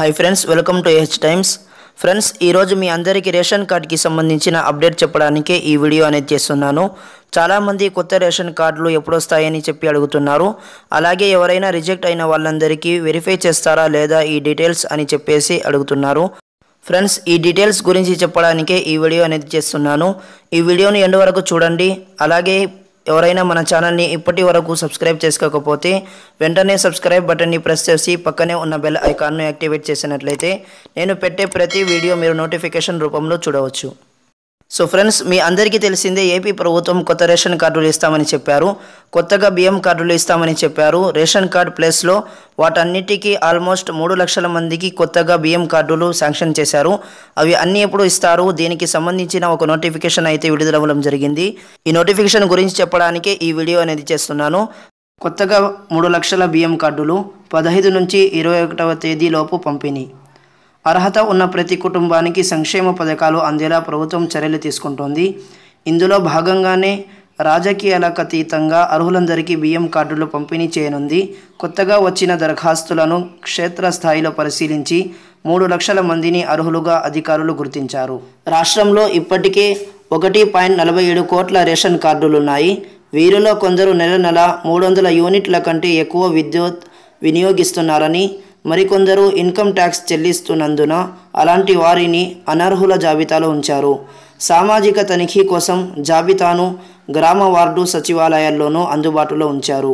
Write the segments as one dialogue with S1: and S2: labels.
S1: hi friends welcome to H times friends ఈరోజు మీ అందరికీ రేషన్ కార్డ్కి సంబంధించిన అప్డేట్ చెప్పడానికే ఈ వీడియో అనేది చేస్తున్నాను చాలామంది కొత్త రేషన్ కార్డులు ఎప్పుడొస్తాయని చెప్పి అడుగుతున్నారు అలాగే ఎవరైనా రిజెక్ట్ అయిన వాళ్ళందరికీ వెరిఫై చేస్తారా లేదా ఈ డీటెయిల్స్ అని చెప్పేసి అడుగుతున్నారు ఫ్రెండ్స్ ఈ డీటెయిల్స్ గురించి చెప్పడానికే ఈ వీడియో అనేది చేస్తున్నాను ఈ వీడియోను ఎండ్ వరకు చూడండి అలాగే ఎవరైనా మన ఛానల్ని ఇప్పటి వరకు సబ్స్క్రైబ్ చేసుకోకపోతే వెంటనే సబ్స్క్రైబ్ బటన్ని ప్రెస్ చేసి పక్కనే ఉన్న బెల్ ఐకాన్ను యాక్టివేట్ చేసినట్లయితే నేను పెట్టే ప్రతి వీడియో మీరు నోటిఫికేషన్ రూపంలో చూడవచ్చు సో ఫ్రెండ్స్ మీ అందరికీ తెలిసిందే ఏపీ ప్రభుత్వం కొత్త రేషన్ కార్డులు ఇస్తామని చెప్పారు కొత్తగా బియ్యం కార్డులు ఇస్తామని చెప్పారు రేషన్ కార్డు ప్లేస్లో వాటన్నిటికీ ఆల్మోస్ట్ మూడు లక్షల మందికి కొత్తగా బియ్యం కార్డులు శాంక్షన్ చేశారు అవి అన్ని ఎప్పుడు ఇస్తారు దీనికి సంబంధించిన ఒక నోటిఫికేషన్ అయితే విడుదలవ్వడం జరిగింది ఈ నోటిఫికేషన్ గురించి చెప్పడానికే ఈ వీడియో అనేది చేస్తున్నాను కొత్తగా మూడు లక్షల బియ్యం కార్డులు పదహైదు నుంచి ఇరవై ఒకటవ లోపు పంపిణీ అర్హత ఉన్న ప్రతి కుటుంబానికి సంక్షేమ పథకాలు అందేలా ప్రభుత్వం చర్యలు తీసుకుంటోంది ఇందులో భాగంగానే రాజకీయాలకు అతీతంగా అర్హులందరికీ బియ్యం కార్డులు పంపిణీ చేయనుంది కొత్తగా వచ్చిన దరఖాస్తులను క్షేత్రస్థాయిలో పరిశీలించి మూడు లక్షల మందిని అర్హులుగా అధికారులు గుర్తించారు రాష్ట్రంలో ఇప్పటికే ఒకటి పాయింట్ నలభై ఏడు కోట్ల రేషన్ కార్డులున్నాయి వీరిలో కొందరు నెల నెల మూడు వందల యూనిట్ల కంటే ఎక్కువ విద్యుత్ వినియోగిస్తున్నారని మరికొందరు ఇన్కమ్ ట్యాక్స్ చెల్లిస్తున్నందున అలాంటి వారిని అనర్హుల జాబితాలో ఉంచారు సామాజిక తనిఖీ కోసం జాబితాను గ్రామ వార్డు సచివాలయాల్లోనూ అందుబాటులో ఉంచారు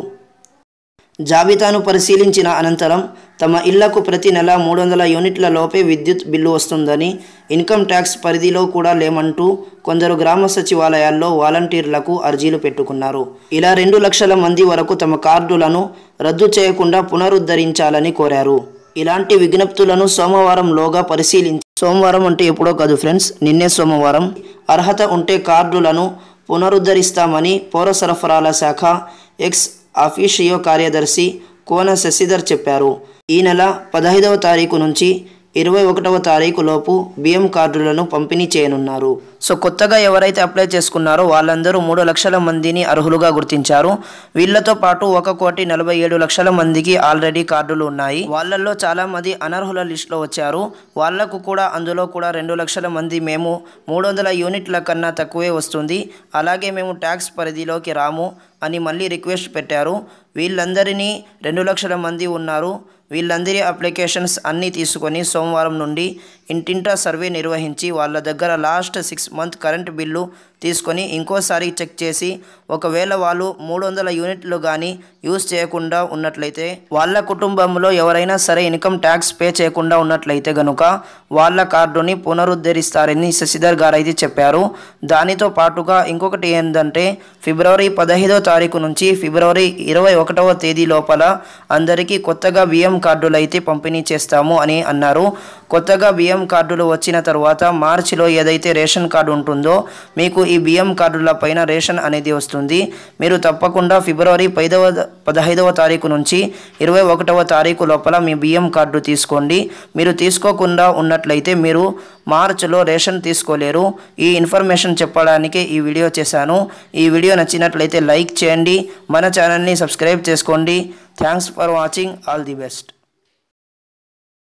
S1: జాబితాను పరిశీలించిన అనంతరం తమ ఇళ్లకు ప్రతి నెల మూడు వందల యూనిట్ల లోపే విద్యుత్ బిల్లు వస్తుందని ఇన్కమ్ ట్యాక్స్ పరిధిలో కూడా లేమంటూ కొందరు గ్రామ సచివాలయాల్లో వాలంటీర్లకు అర్జీలు పెట్టుకున్నారు ఇలా రెండు లక్షల మంది వరకు తమ కార్డులను రద్దు చేయకుండా పునరుద్ధరించాలని కోరారు ఇలాంటి విజ్ఞప్తులను సోమవారం లోగా పరిశీలించి సోమవారం అంటే ఎప్పుడో కాదు ఫ్రెండ్స్ నిన్నే సోమవారం అర్హత ఉంటే కార్డులను పునరుద్ధరిస్తామని పౌర సరఫరాల శాఖ ఎక్స్ ఆఫీషియో కార్యదర్శి కోన శశిధర్ చెప్పారు ఈ నెల పదహైదవ తారీఖు నుంచి ఇరవై ఒకటవ తారీఖు లోపు బియ్యం కార్డులను పంపిణీ చేయనున్నారు సో కొత్తగా ఎవరైతే అప్లై చేసుకున్నారో వాళ్ళందరూ మూడు లక్షల మందిని అర్హులుగా గుర్తించారు వీళ్లతో పాటు ఒక కోటి నలభై ఏడు లక్షల మందికి ఆల్రెడీ కార్డులు ఉన్నాయి వాళ్ళల్లో చాలామంది అనర్హుల లిస్టులో వచ్చారు వాళ్లకు కూడా అందులో కూడా రెండు లక్షల మంది మేము మూడు వందల యూనిట్ల కన్నా తక్కువే వస్తుంది అలాగే మేము ట్యాక్స్ పరిధిలోకి రాము అని మళ్ళీ రిక్వెస్ట్ పెట్టారు వీళ్ళందరినీ రెండు లక్షల మంది ఉన్నారు వీళ్ళందరి అప్లికేషన్స్ అన్నీ తీసుకొని సోమవారం నుండి ఇంటింటా సర్వే నిర్వహించి వాళ్ళ దగ్గర last six month current bill తీసుకొని ఇంకోసారి చెక్ చేసి ఒకవేళ వాళ్ళు మూడు వందల యూనిట్లు కానీ యూస్ చేయకుండా ఉన్నట్లయితే వాళ్ళ కుటుంబంలో ఎవరైనా సరే ఇన్కమ్ ట్యాక్స్ పే చేయకుండా ఉన్నట్లయితే గనుక వాళ్ళ కార్డుని పునరుద్ధరిస్తారని శశిధర్ గారు అయితే చెప్పారు దానితో పాటుగా ఇంకొకటి ఏంటంటే ఫిబ్రవరి పదహైదో తారీఖు నుంచి ఫిబ్రవరి ఇరవై ఒకటవ తేదీ లోపల అందరికీ కొత్తగా బియ్యం కార్డులు అయితే పంపిణీ చేస్తాము అని అన్నారు కొత్తగా బియ్యం కార్డులు వచ్చిన తర్వాత మార్చిలో ఏదైతే రేషన్ కార్డు ఉంటుందో మీకు ఈ ఈ బియ్యం కార్డుల పైన రేషన్ అనేది వస్తుంది మీరు తప్పకుండా ఫిబ్రవరి పైదవ పదహైదవ తారీఖు నుంచి ఇరవై ఒకటవ తారీఖు లోపల మీ బియ్యం కార్డు తీసుకోండి మీరు తీసుకోకుండా ఉన్నట్లయితే మీరు మార్చిలో రేషన్ తీసుకోలేరు ఈ ఇన్ఫర్మేషన్ చెప్పడానికి ఈ వీడియో చేశాను ఈ వీడియో నచ్చినట్లయితే లైక్ చేయండి మన ఛానల్ని సబ్స్క్రైబ్ చేసుకోండి thanks for watching all the best